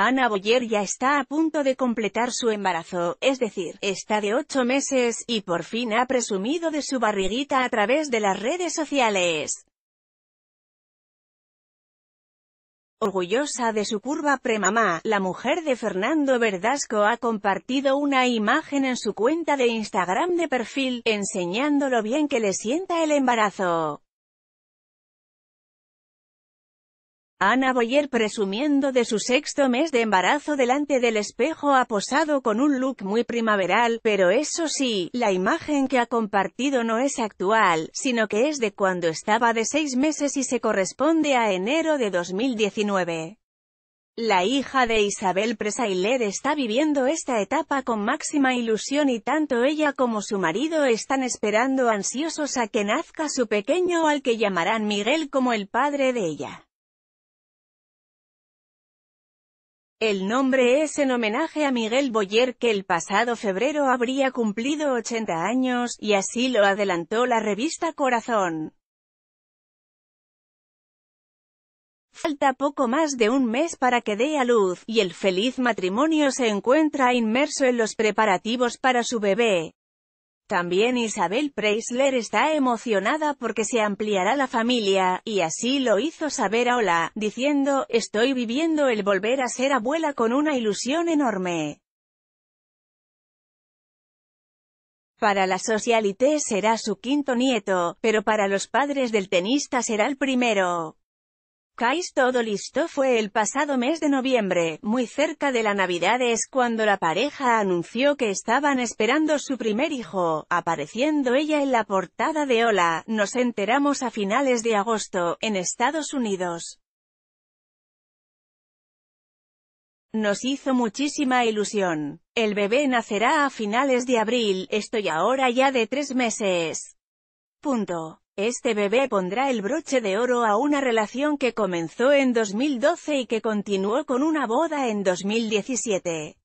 Ana Boyer ya está a punto de completar su embarazo, es decir, está de ocho meses, y por fin ha presumido de su barriguita a través de las redes sociales. Orgullosa de su curva premamá, la mujer de Fernando Verdasco ha compartido una imagen en su cuenta de Instagram de perfil, enseñando lo bien que le sienta el embarazo. Ana Boyer presumiendo de su sexto mes de embarazo delante del espejo ha posado con un look muy primaveral, pero eso sí, la imagen que ha compartido no es actual, sino que es de cuando estaba de seis meses y se corresponde a enero de 2019. La hija de Isabel Presailer está viviendo esta etapa con máxima ilusión y tanto ella como su marido están esperando ansiosos a que nazca su pequeño al que llamarán Miguel como el padre de ella. El nombre es en homenaje a Miguel Boyer que el pasado febrero habría cumplido 80 años, y así lo adelantó la revista Corazón. Falta poco más de un mes para que dé a luz, y el feliz matrimonio se encuentra inmerso en los preparativos para su bebé. También Isabel Preisler está emocionada porque se ampliará la familia, y así lo hizo saber a Hola, diciendo, estoy viviendo el volver a ser abuela con una ilusión enorme. Para la socialité será su quinto nieto, pero para los padres del tenista será el primero. Cais todo listo fue el pasado mes de noviembre, muy cerca de la Navidad es cuando la pareja anunció que estaban esperando su primer hijo, apareciendo ella en la portada de Hola, nos enteramos a finales de agosto, en Estados Unidos. Nos hizo muchísima ilusión. El bebé nacerá a finales de abril, estoy ahora ya de tres meses. Punto. Este bebé pondrá el broche de oro a una relación que comenzó en 2012 y que continuó con una boda en 2017.